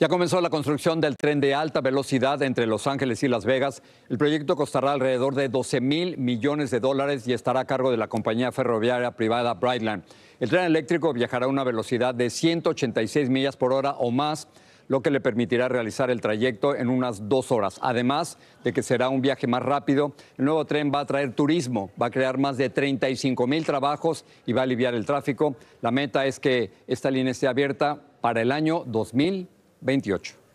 Ya comenzó la construcción del tren de alta velocidad entre Los Ángeles y Las Vegas. El proyecto costará alrededor de 12 mil millones de dólares y estará a cargo de la compañía ferroviaria privada Brightland. El tren eléctrico viajará a una velocidad de 186 millas por hora o más, lo que le permitirá realizar el trayecto en unas dos horas. Además de que será un viaje más rápido, el nuevo tren va a traer turismo, va a crear más de 35 mil trabajos y va a aliviar el tráfico. La meta es que esta línea esté abierta para el año 2020. 28.